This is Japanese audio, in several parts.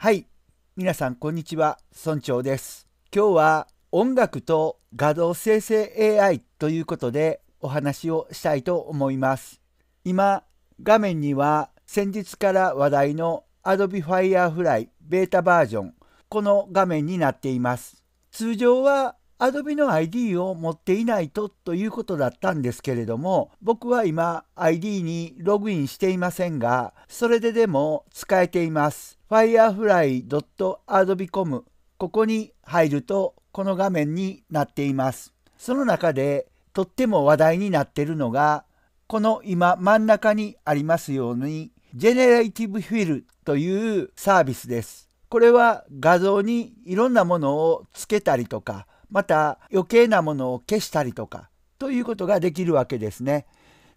はい。皆さん、こんにちは。村長です。今日は音楽と画像生成 AI ということでお話をしたいと思います。今、画面には先日から話題の Adobe Firefly ベータバージョン、この画面になっています。通常は Adobe の ID を持っていないとということだったんですけれども僕は今 ID にログインしていませんがそれででも使えています firefly.adobecom ここに入るとこの画面になっていますその中でとっても話題になっているのがこの今真ん中にありますようにジェネラティブフィルというサービスですこれは画像にいろんなものをつけたりとかまた余計なものを消したりとかということができるわけですね。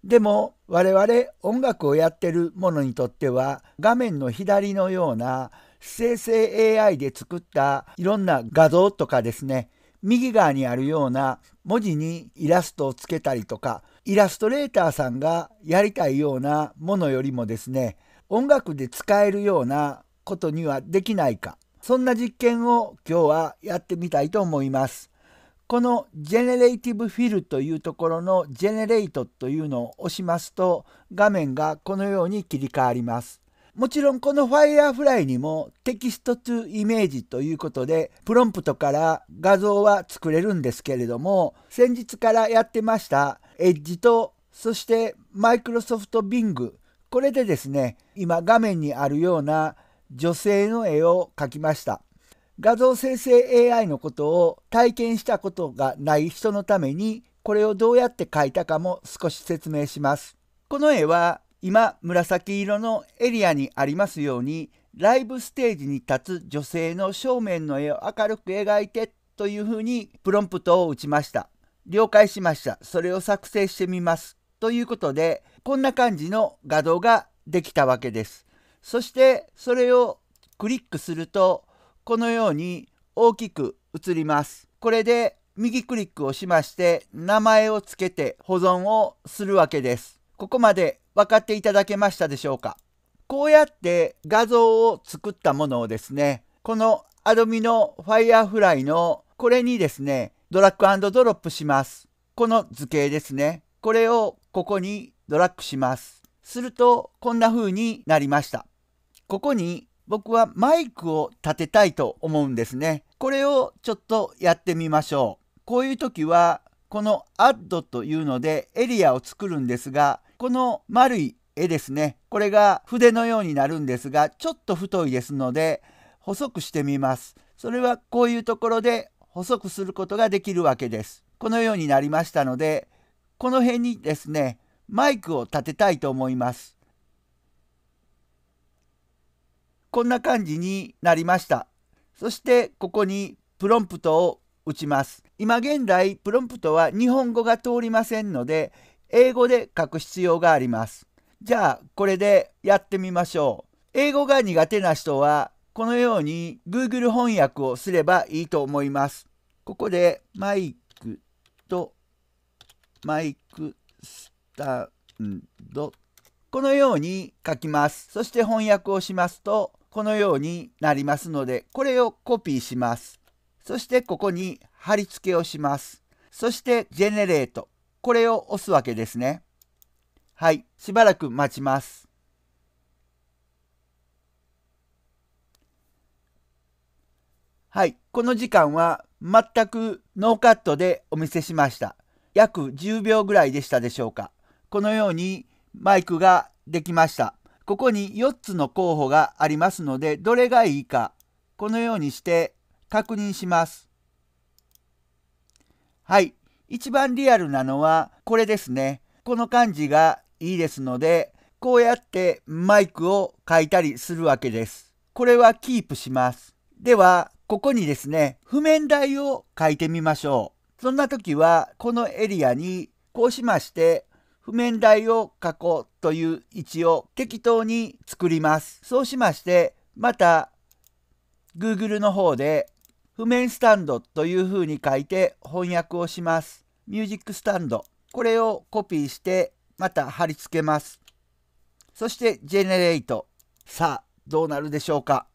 でも我々音楽をやってる者にとっては画面の左のような生成 AI で作ったいろんな画像とかですね右側にあるような文字にイラストをつけたりとかイラストレーターさんがやりたいようなものよりもですね音楽で使えるようなことにはできないかそんな実験を今日はやってみたいと思います。このジェネレイティブフィルというところのジェネレイトというのを押しますと画面がこのように切り替わります。もちろんこの Firefly にもテキスト2 o イメージということでプロンプトから画像は作れるんですけれども先日からやってました Edge とそして Microsoft Bing これでですね今画面にあるような女性の絵を描きました。画像生成 AI のことを体験したことがない人のためにこれをどうやって描いたかも少し説明します。この絵は今紫色のエリアにありますようにライブステージに立つ女性の正面の絵を明るく描いてというふうにプロンプトを打ちました。了解しました。それを作成してみます。ということでこんな感じの画像ができたわけです。そしてそれをクリックするとこのように大きく映ります。これで右クリックをしまして名前を付けて保存をするわけです。ここまで分かっていただけましたでしょうかこうやって画像を作ったものをですね、このア b ミの Firefly のこれにですね、ドラッグドロップします。この図形ですね。これをここにドラッグします。するとこんな風になりました。ここに僕はマイクを立てたいと思うんですね。これをちょっとやってみましょう。こういう時はこのアッドというのでエリアを作るんですがこの丸い絵ですねこれが筆のようになるんですがちょっと太いですので細くしてみます。それはこういうところで細くすることができるわけです。このようになりましたのでこの辺にですねマイクを立てたいと思います。こんな感じになりました。そしてここにプロンプトを打ちます。今現在プロンプトは日本語が通りませんので英語で書く必要があります。じゃあこれでやってみましょう。英語が苦手な人はこのように Google 翻訳をすればいいと思います。ここでマイクとマイクスタンドこのように書きます。そして翻訳をしますとこのようになりますのでこれをコピーします。そしてここに貼り付けをします。そしてジェネレートこれを押すわけですね。はい、しばらく待ちます。はい、この時間は全くノーカットでお見せしました。約10秒ぐらいでしたでしょうか。このようにマイクができました。ここに4つの候補がありますので、どれがいいか、このようにして確認します。はい、一番リアルなのはこれですね。この感じがいいですので、こうやってマイクを書いたりするわけです。これはキープします。では、ここにですね、譜面台を書いてみましょう。そんな時は、このエリアにこうしまして、譜面台を書こうという位置を適当に作ります。そうしまして、また Google の方で譜面スタンドというふうに書いて翻訳をします。ミュージックスタンド。これをコピーしてまた貼り付けます。そしてジェネレート。さあ、どうなるでしょうか。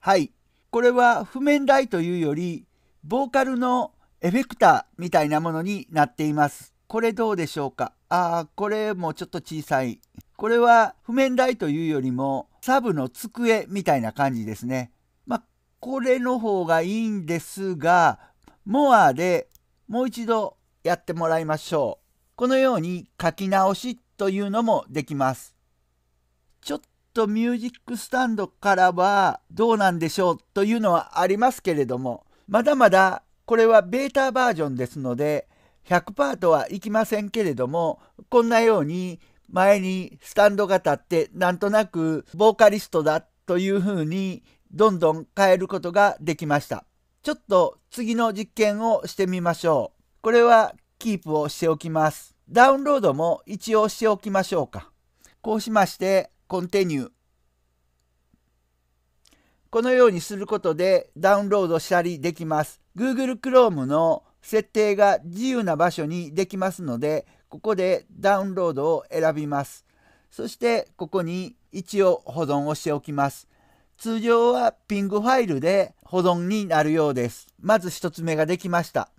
はい。これは譜面台というより、ボーカルのエフェクターみたいなものになっています。これどうでしょうかああ、これもちょっと小さい。これは譜面台というよりもサブの机みたいな感じですね。まあ、これの方がいいんですが、モアでもう一度やってもらいましょう。このように書き直しというのもできます。ちょっとミュージックスタンドからはどうなんでしょうというのはありますけれども、まだまだこれはベータバージョンですので、100%とはいきませんけれどもこんなように前にスタンドが立ってなんとなくボーカリストだというふうにどんどん変えることができました。ちょっと次の実験をしてみましょう。これはキープをしておきます。ダウンロードも一応しておきましょうか。こうしましてコンテニュー。このようにすることでダウンロードしたりできます。Google Chrome の設定が自由な場所にできますのでここでダウンロードを選びますそしてここに一応保存をしておきます通常は ping ファイルで保存になるようですまず1つ目ができました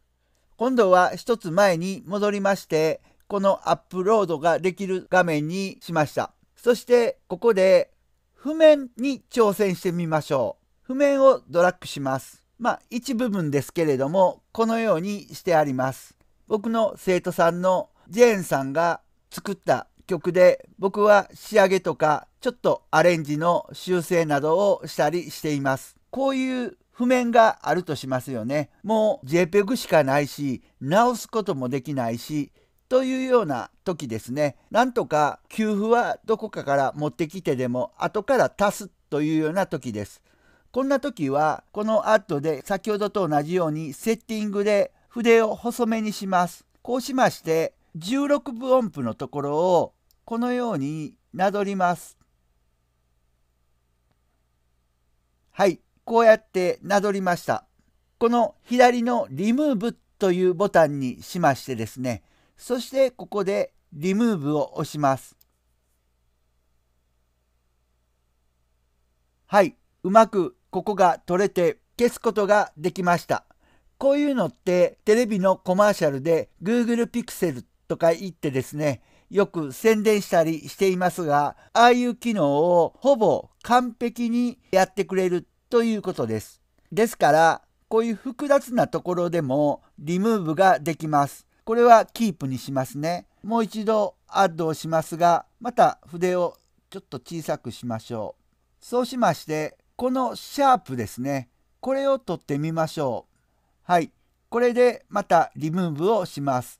今度は1つ前に戻りましてこのアップロードができる画面にしましたそしてここで譜面に挑戦してみましょう譜面をドラッグしますまあ一部分ですけれどもこのようにしてあります。僕の生徒さんのジェーンさんが作った曲で僕は仕上げとかちょっとアレンジの修正などをしたりしています。こういう譜面があるとしますよね。もう JPEG しかないし直すこともできないしというような時ですね。なんとか給付はどこかから持ってきてでも後から足すというような時です。こんな時はこのアットで先ほどと同じようにセッティングで筆を細めにします。こうしまして16分音符のところをこのようになぞります。はい、こうやってなぞりました。この左のリムーブというボタンにしましてですね、そしてここでリムーブを押します。はい、うまくここが取れて消すことができました。こういうのってテレビのコマーシャルで Google Pixel とか言ってですね、よく宣伝したりしていますが、ああいう機能をほぼ完璧にやってくれるということです。ですから、こういう複雑なところでもリムーブができます。これはキープにしますね。もう一度アッドをしますが、また筆をちょっと小さくしましょう。そうしまして、このシャープですね。これを取ってみましょう。はい。これでまたリムーブをします。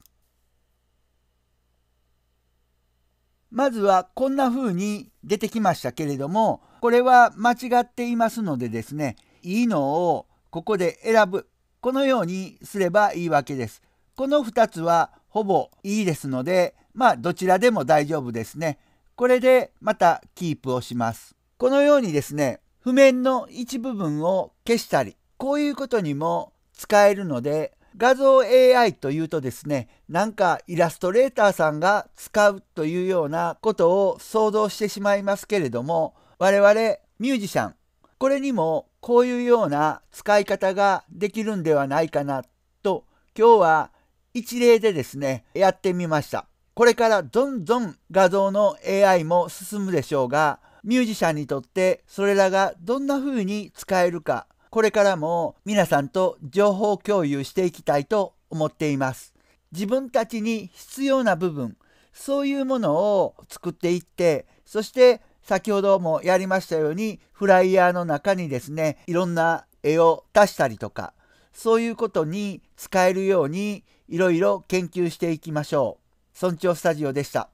まずはこんな風に出てきましたけれども、これは間違っていますのでですね、いいのをここで選ぶ。このようにすればいいわけです。この2つはほぼいいですので、まあどちらでも大丈夫ですね。これでまたキープをします。このようにですね、譜面の一部分を消したりこういうことにも使えるので画像 AI というとですねなんかイラストレーターさんが使うというようなことを想像してしまいますけれども我々ミュージシャンこれにもこういうような使い方ができるんではないかなと今日は一例でですねやってみましたこれからどんどん画像の AI も進むでしょうがミュージシャンにとってそれらがどんな風に使えるか、これからも皆さんと情報共有していきたいと思っています。自分たちに必要な部分、そういうものを作っていって、そして先ほどもやりましたように、フライヤーの中にですね、いろんな絵を足したりとか、そういうことに使えるようにいろいろ研究していきましょう。村長スタジオでした。